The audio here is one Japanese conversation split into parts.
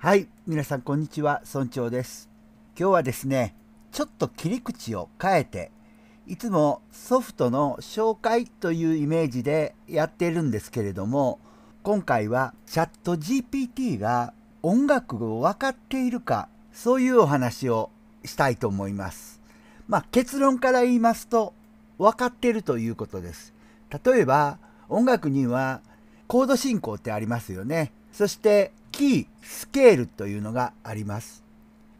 はい、皆さんこんにちは、村長です。今日はですね、ちょっと切り口を変えて、いつもソフトの紹介というイメージでやってるんですけれども、今回はチャット GPT が音楽を分かっているか、そういうお話をしたいと思います。まあ結論から言いますと、分かってるということです。例えば、音楽にはコード進行ってありますよね。そしてきいスケールというのがあります。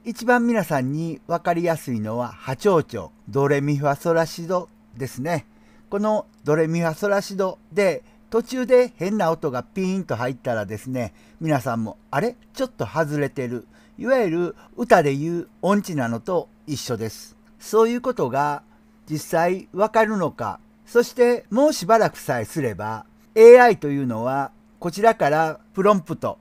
一番皆さんに分かりやすいのは波長調ドレミファソラシドですね。このドレミファソラシドで途中で変な音がピーンと入ったらですね皆さんもあれちょっと外れてるいわゆる歌で言う音痴なのと一緒ですそういうことが実際わかるのかそしてもうしばらくさえすれば AI というのはこちらからプロンプト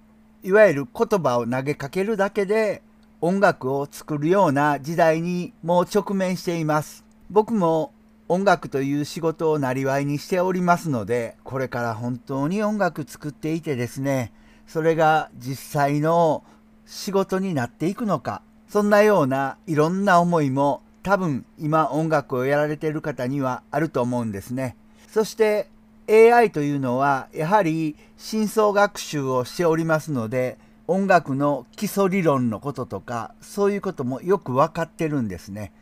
いわゆる言葉を投げかけるだけで音楽を作るような時代にもう直面しています。僕も音楽という仕事をなりわいにしておりますので、これから本当に音楽作っていてですね、それが実際の仕事になっていくのか、そんなようないろんな思いも多分今音楽をやられている方にはあると思うんですね。そして AI というのはやはり深層学習をしておりますので音楽の基礎理論のこととかそういうこともよく分かってるんですね。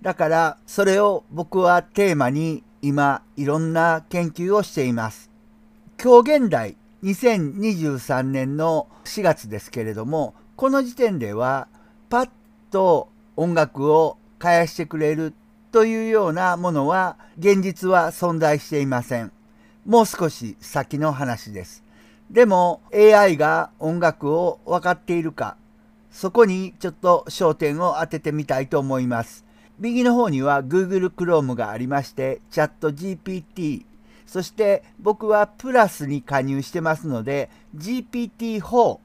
だからそれを僕はテーマに今いろんな研究をしています。今日現代2023年の4月ですけれどもこの時点ではパッと音楽を返してくれるというようなものは現実は存在していません。もう少し先の話です。でも AI が音楽を分かっているか、そこにちょっと焦点を当ててみたいと思います。右の方には Google Chrome がありまして、チャット GPT、そして僕はプラスに加入してますので、GPT4、こ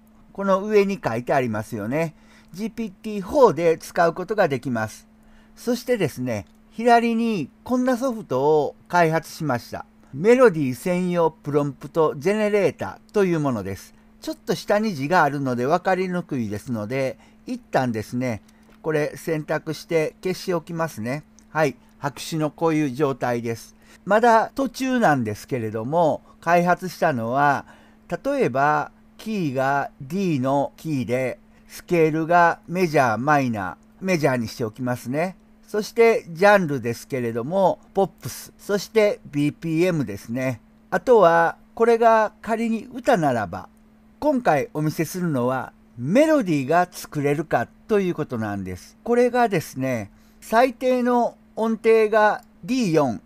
の上に書いてありますよね。GPT4 で使うことができます。そしてですね、左にこんなソフトを開発しました。メロディー専用プロンプトジェネレータというものです。ちょっと下に字があるので分かりにくいですので、一旦ですね、これ選択して消しておきますね。はい。白紙のこういう状態です。まだ途中なんですけれども、開発したのは、例えばキーが D のキーで、スケールがメジャー、マイナー、メジャーにしておきますね。そしてジャンルですけれども、ポップス、そして BPM ですね。あとは、これが仮に歌ならば、今回お見せするのはメロディーが作れるかということなんです。これがですね、最低の音程が D4、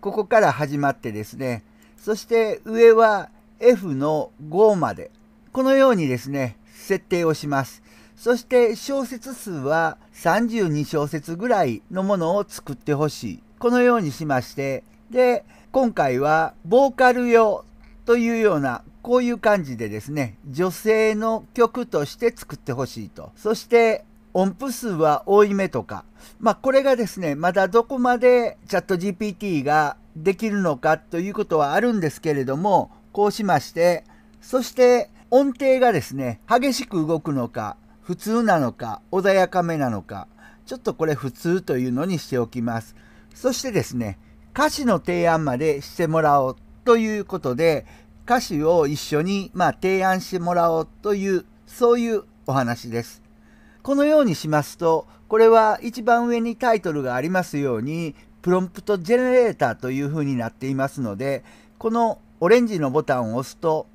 ここから始まってですね、そして上は F の5まで、このようにですね、設定をします。そして小説数は32小節ぐらいのものを作ってほしい。このようにしまして、で、今回はボーカル用というようなこういう感じでですね、女性の曲として作ってほしいと。そして音符数は多いめとか。まあこれがですね、まだどこまでチャット GPT ができるのかということはあるんですけれども、こうしまして、そして音程がですね、激しく動くのか、普通なのか穏やかめなのかちょっとこれ普通というのにしておきますそしてですね歌詞の提案までしてもらおうということで歌詞を一緒にまあ提案してもらおうというそういうお話ですこのようにしますとこれは一番上にタイトルがありますようにプロンプトジェネレーターというふうになっていますのでこのオレンジのボタンを押すと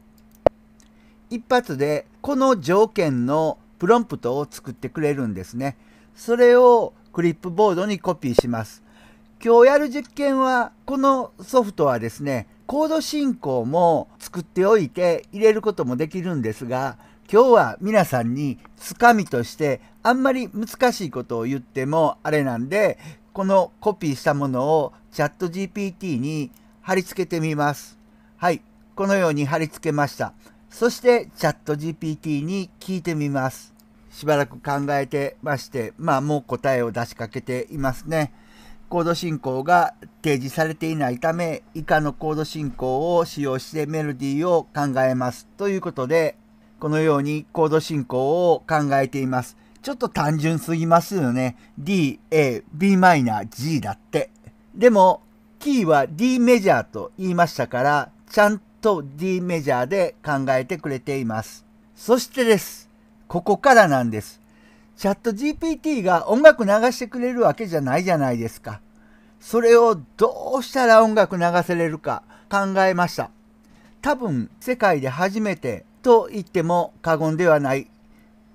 一発でこの条件のプロンプトを作ってくれるんですね。それをクリップボードにコピーします。今日やる実験は、このソフトはですね、コード進行も作っておいて入れることもできるんですが、今日は皆さんにつかみとしてあんまり難しいことを言ってもあれなんで、このコピーしたものをチャット GPT に貼り付けてみます。はい、このように貼り付けました。そしてチャット GPT に聞いてみます。しばらく考えてまして、まあもう答えを出しかけていますね。コード進行が提示されていないため、以下のコード進行を使用してメロディーを考えます。ということで、このようにコード進行を考えています。ちょっと単純すぎますよね。D, A, b マイナー G だって。でも、キーは D メジャーと言いましたから、ちゃんと D メジャーで考えてくれています。そしてです。ここからなんです。チャット GPT が音楽流してくれるわけじゃないじゃないですか。それをどうしたら音楽流せれるか考えました。多分世界で初めてと言っても過言ではない。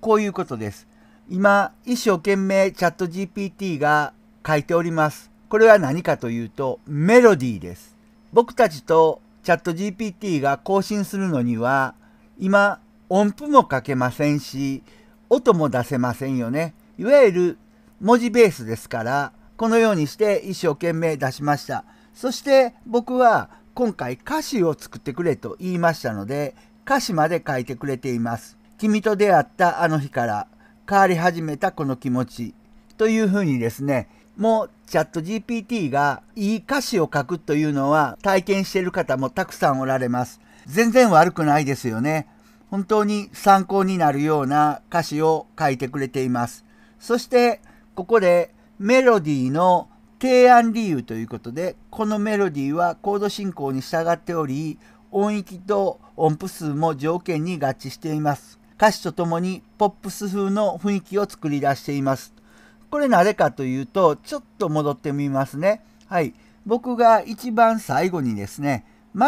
こういうことです。今、一生懸命チャット GPT が書いております。これは何かというとメロディーです。僕たちとチャット GPT が更新するのには今音符も書けませんし、音も出せませんよね。いわゆる文字ベースですから、このようにして一生懸命出しました。そして僕は今回歌詞を作ってくれと言いましたので、歌詞まで書いてくれています。君と出会ったあの日から変わり始めたこの気持ちというふうにですね、もうチャット GPT がいい歌詞を書くというのは体験している方もたくさんおられます。全然悪くないですよね。本当に参考になるような歌詞を書いてくれています。そしてここでメロディーの提案理由ということでこのメロディーはコード進行に従っており音域と音符数も条件に合致しています。歌詞とともにポップス風の雰囲気を作り出しています。これなぜかというとちょっと戻ってみますね。はい。僕が一番最後にですね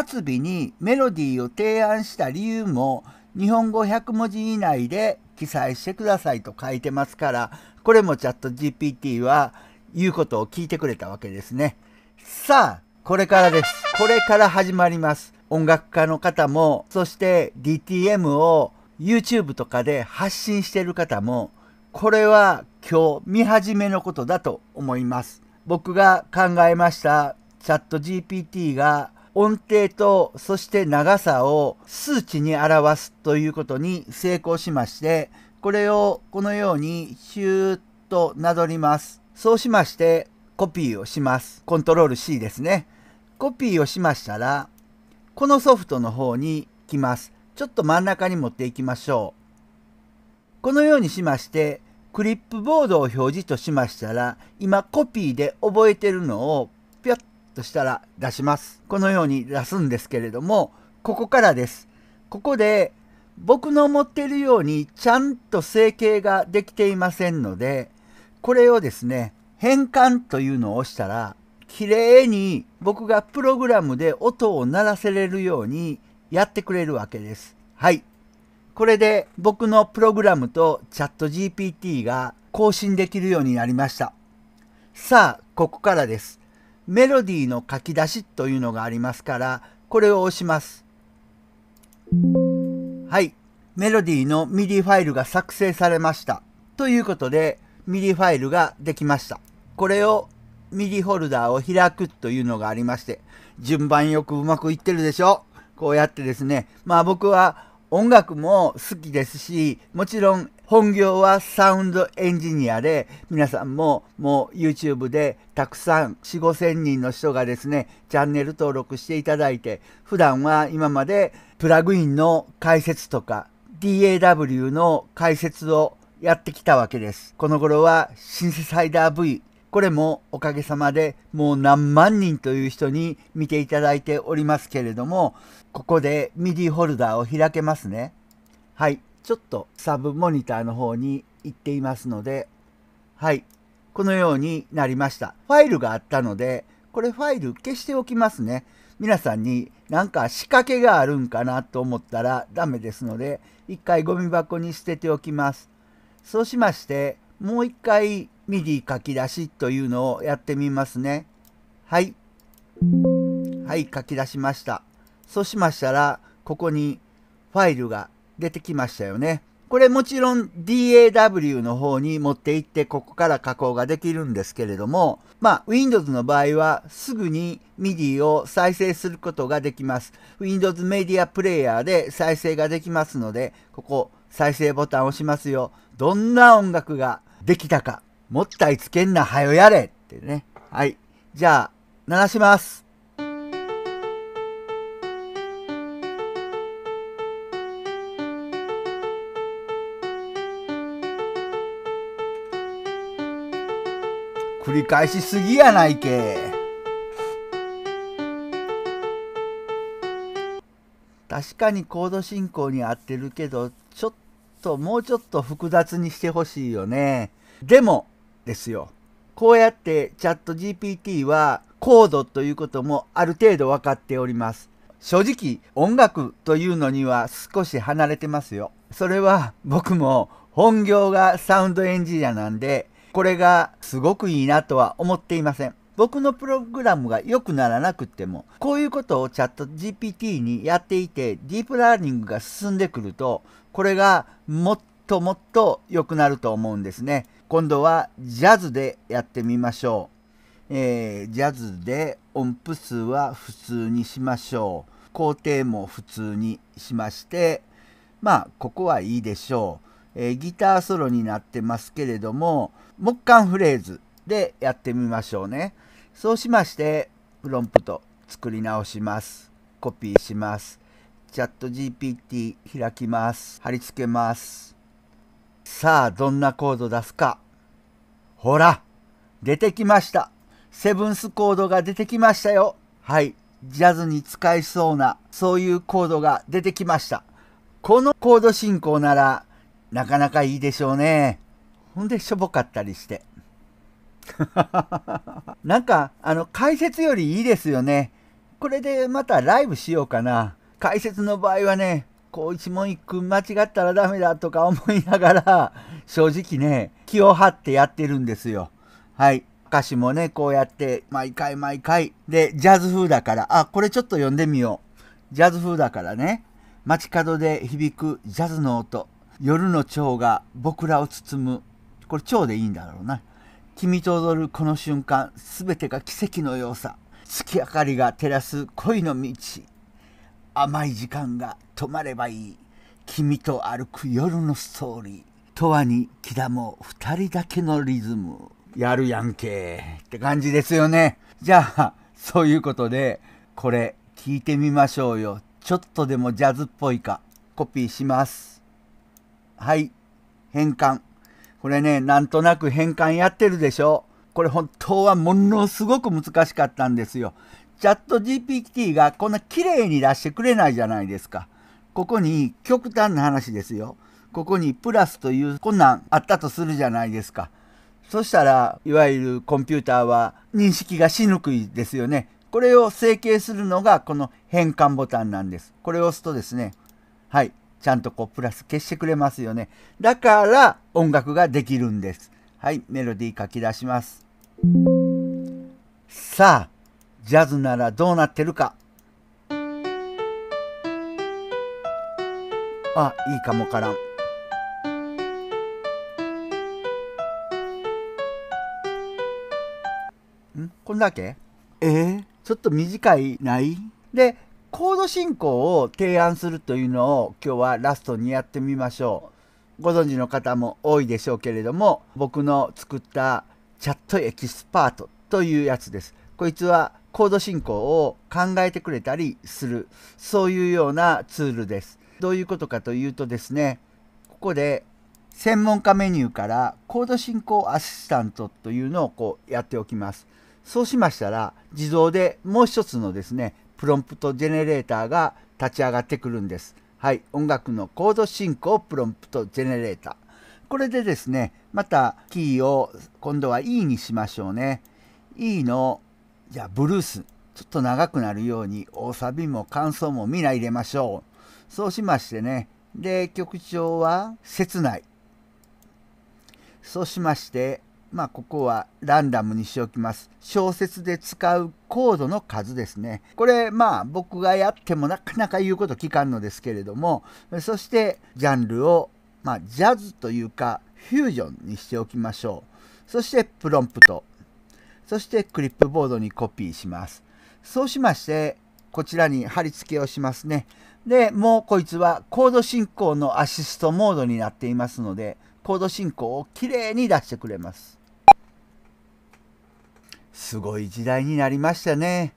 末尾にメロディーを提案した理由も日本語100文字以内で記載してくださいと書いてますから、これもチャット GPT は言うことを聞いてくれたわけですね。さあ、これからです。これから始まります。音楽家の方も、そして DTM を YouTube とかで発信してる方も、これは今日見始めのことだと思います。僕が考えましたチャット GPT が音程とそして長さを数値に表すということに成功しましてこれをこのようにシューッとなぞりますそうしましてコピーをしますコントロール C ですねコピーをしましたらこのソフトの方に来ますちょっと真ん中に持っていきましょうこのようにしましてクリップボードを表示としましたら今コピーで覚えてるのをとしたら出します。このように出すんですけれども、ここからです。ここで僕の持っているようにちゃんと整形ができていませんので、これをですね、変換というのを押したら、綺麗に僕がプログラムで音を鳴らせれるようにやってくれるわけです。はい。これで僕のプログラムとチャット GPT が更新できるようになりました。さあ、ここからです。メロディーの書き出しというのがありますから、これを押します。はい。メロディーの MIDI ファイルが作成されました。ということで、MIDI ファイルができました。これを MIDI ホルダーを開くというのがありまして、順番よくうまくいってるでしょこうやってですね、まあ僕は音楽も好きですし、もちろん本業はサウンドエンジニアで、皆さんももう YouTube でたくさん4、5000人の人がですね、チャンネル登録していただいて、普段は今までプラグインの解説とか、DAW の解説をやってきたわけです。この頃はシンセサイダー V、これもおかげさまでもう何万人という人に見ていただいておりますけれども、ここで MIDI ホルダーを開けますね。はい。ちょっとサブモニターの方に行っていますので、はい。このようになりました。ファイルがあったので、これファイル消しておきますね。皆さんになんか仕掛けがあるんかなと思ったらダメですので、一回ゴミ箱に捨てておきます。そうしまして、もう一回 MIDI 書き出しというのをやってみますね。はい。はい、書き出しました。そうしましたら、ここにファイルが出てきましたよね。これもちろん DAW の方に持っていってここから加工ができるんですけれども、まあ Windows の場合はすぐに MIDI を再生することができます。Windows Media Player で再生ができますので、ここ再生ボタンを押しますよ。どんな音楽ができたか。もったいつけんな、はよやれってね。はい。じゃあ、鳴らします。繰り返しすぎやないけ確かにコード進行に合ってるけどちょっともうちょっと複雑にしてほしいよねでもですよこうやってチャット GPT はコードということもある程度分かっております正直音楽というのには少し離れてますよそれは僕も本業がサウンドエンジニアなんでこれがすごくいいなとは思っていません。僕のプログラムが良くならなくても、こういうことをチャット GPT にやっていて、ディープラーニングが進んでくると、これがもっともっと良くなると思うんですね。今度はジャズでやってみましょう。えー、ジャズで音符数は普通にしましょう。工程も普通にしまして、まあ、ここはいいでしょう。えー、ギターソロになってますけれども、木管フレーズでやってみましょうね。そうしまして、プロンプト作り直します。コピーします。チャット GPT 開きます。貼り付けます。さあ、どんなコード出すか。ほら、出てきました。セブンスコードが出てきましたよ。はい。ジャズに使えそうな、そういうコードが出てきました。このコード進行なら、なかなかいいでしょうね。ほんでしょぼかったりして。なんか、あの、解説よりいいですよね。これでまたライブしようかな。解説の場合はね、こう一問一句間違ったらダメだとか思いながら、正直ね、気を張ってやってるんですよ。はい。歌詞もね、こうやって、毎回毎回。で、ジャズ風だから、あ、これちょっと読んでみよう。ジャズ風だからね。街角で響くジャズの音。夜の蝶が僕らを包むこれ蝶でいいんだろうな。君と踊るこの瞬間、すべてが奇跡の良さ。月明かりが照らす恋の道。甘い時間が止まればいい。君と歩く夜のストーリー。とわに木田も二人だけのリズム。やるやんけって感じですよね。じゃあ、そういうことで、これ聞いてみましょうよ。ちょっとでもジャズっぽいか。コピーします。はい。変換。これね、なんとなく変換やってるでしょこれ本当はものすごく難しかったんですよ。チャット GPT がこんな綺麗に出してくれないじゃないですか。ここに極端な話ですよ。ここにプラスというこんなんあったとするじゃないですか。そしたら、いわゆるコンピューターは認識がしにくいですよね。これを整形するのがこの変換ボタンなんです。これを押すとですね、はい、ちゃんとこうプラス消してくれますよね。だから音楽ができるんです。はい、メロディー書き出します。さあ、ジャズならどうなってるか。あ、いいかもからん。んこんだけえー、ちょっと短いないでコード進行を提案するというのを今日はラストにやってみましょう。ご存知の方も多いでしょうけれども、僕の作ったチャットエキスパートというやつです。こいつはコード進行を考えてくれたりする、そういうようなツールです。どういうことかというとですね、ここで専門家メニューからコード進行アシスタントというのをこうやっておきます。そうしましたら自動でもう一つのですね、プロンプトジェネレーターが立ち上がってくるんです。はい、音楽のコード進行プロンプトジェネレーター。これでですね、またキーを今度は E にしましょうね。E の、じゃあブルース。ちょっと長くなるように大サビも感想も皆入れましょう。そうしましてね、で、曲調は切ない。そうしまして、まあ、ここはランダムにしておきます。小説で使うコードの数ですね。これ、まあ、僕がやってもなかなか言うこと聞かんのですけれども、そして、ジャンルを、まあ、ジャズというか、フュージョンにしておきましょう。そして、プロンプト。そして、クリップボードにコピーします。そうしまして、こちらに貼り付けをしますね。で、もうこいつはコード進行のアシストモードになっていますので、コード進行をきれいに出してくれます。すごい時代になりましたね。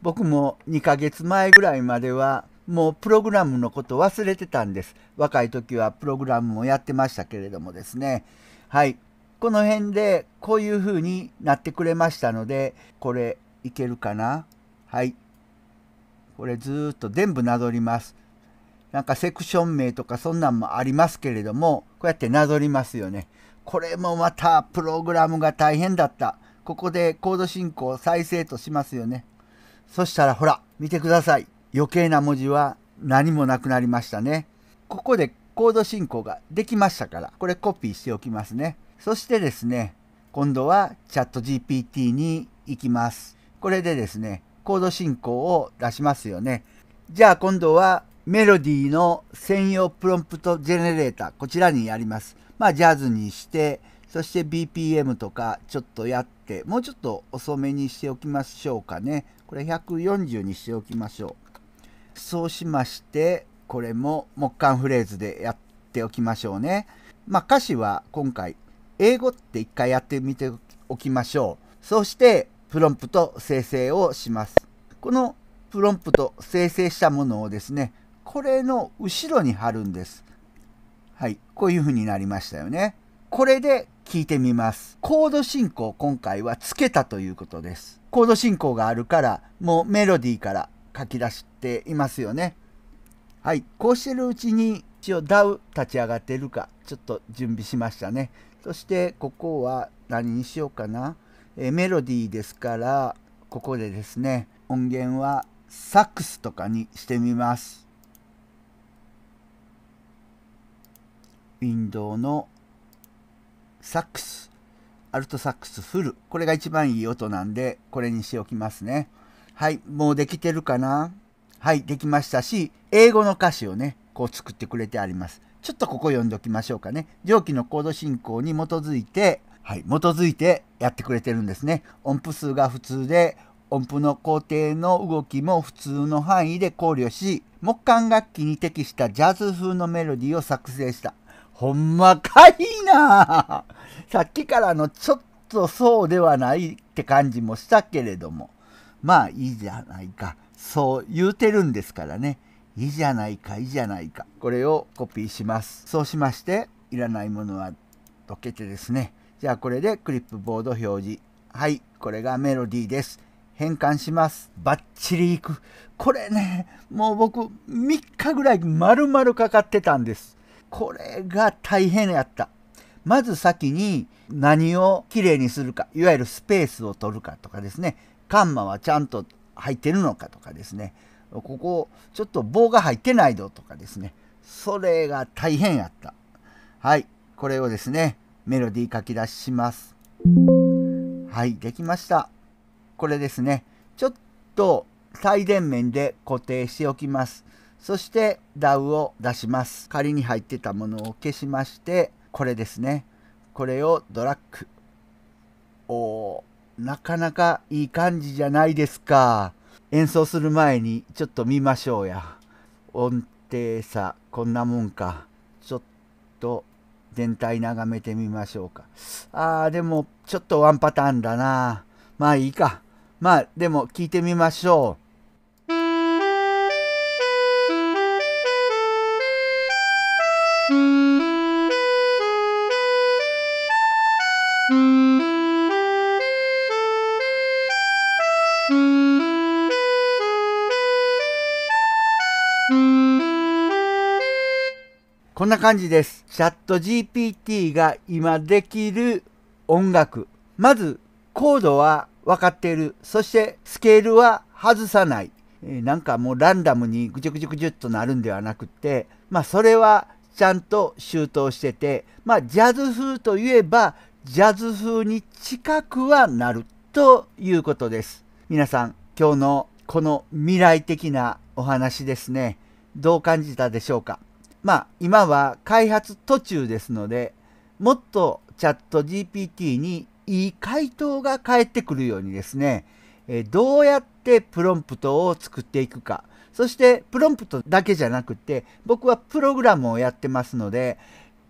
僕も2ヶ月前ぐらいまではもうプログラムのこと忘れてたんです。若い時はプログラムもやってましたけれどもですね。はい。この辺でこういう風になってくれましたので、これいけるかなはい。これずっと全部なぞります。なんかセクション名とかそんなんもありますけれども、こうやってなぞりますよね。これもまたプログラムが大変だった。ここでコード進行再生としますよね。そしたらほら、見てください。余計な文字は何もなくなりましたね。ここでコード進行ができましたから、これコピーしておきますね。そしてですね、今度はチャット GPT に行きます。これでですね、コード進行を出しますよね。じゃあ今度はメロディーの専用プロンプトジェネレーター、こちらにやります。まあジャズにして、そして BPM とかちょっとやって、て、もうちょっと遅めにしておきましょうかね。これ140にしておきましょう。そうしまして、これも木管フレーズでやっておきましょうね。まあ歌詞は今回、英語って一回やってみておきましょう。そして、プロンプト生成をします。このプロンプト生成したものをですね、これの後ろに貼るんです。はい、こういう風になりましたよね。これで聞いてみます。コード進行今回はつけたということです。コード進行があるからもうメロディーから書き出していますよね。はい、こうしてるうちに一応ダウ立ち上がってるかちょっと準備しましたね。そしてここは何にしようかな。えメロディーですからここでですね音源はサックスとかにしてみます。ウィンドウのサックス、アルトサックスフル。これが一番いい音なんで、これにしておきますね。はい、もうできてるかなはい、できましたし、英語の歌詞をね、こう作ってくれてあります。ちょっとここ読んでおきましょうかね。上記のコード進行に基づいて、はい、基づいてやってくれてるんですね。音符数が普通で、音符の工程の動きも普通の範囲で考慮し、木管楽器に適したジャズ風のメロディーを作成した。ほんまかいなさっきからのちょっとそうではないって感じもしたけれども。まあいいじゃないか。そう言うてるんですからね。いいじゃないか、いいじゃないか。これをコピーします。そうしまして、いらないものは溶けてですね。じゃあこれでクリップボード表示。はい、これがメロディーです。変換します。バッチリいく。これね、もう僕3日ぐらい丸々かかってたんです。これが大変やった。まず先に何をきれいにするか、いわゆるスペースを取るかとかですね、カンマはちゃんと入ってるのかとかですね、ここちょっと棒が入ってないぞとかですね、それが大変やった。はい、これをですね、メロディー書き出します。はい、できました。これですね、ちょっと対電面で固定しておきます。そして DAW を出します。仮に入ってたものを消しまして、これですね。これをドラッグ。おー、なかなかいい感じじゃないですか。演奏する前にちょっと見ましょうや。音程差、こんなもんか。ちょっと全体眺めてみましょうか。あー、でもちょっとワンパターンだな。まあいいか。まあでも聞いてみましょう。な感じです。チャット GPT が今できる音楽。まず、コードは分かっている。そして、スケールは外さない。なんかもうランダムにぐちゅぐちゅぐちゅっとなるんではなくって、まあそれはちゃんと周到してて、まあジャズ風といえばジャズ風に近くはなるということです。皆さん、今日のこの未来的なお話ですね、どう感じたでしょうかまあ、今は開発途中ですので、もっとチャット GPT にいい回答が返ってくるようにですね、えどうやってプロンプトを作っていくか、そしてプロンプトだけじゃなくて、僕はプログラムをやってますので、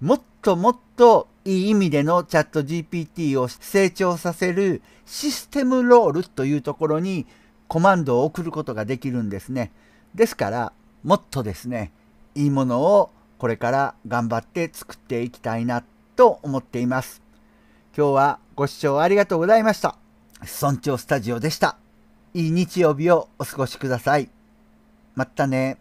もっともっといい意味でのチャット GPT を成長させるシステムロールというところにコマンドを送ることができるんですね。ですから、もっとですね、いいものをこれから頑張って作っていきたいなと思っています。今日はご視聴ありがとうございました。村長スタジオでした。いい日曜日をお過ごしください。またね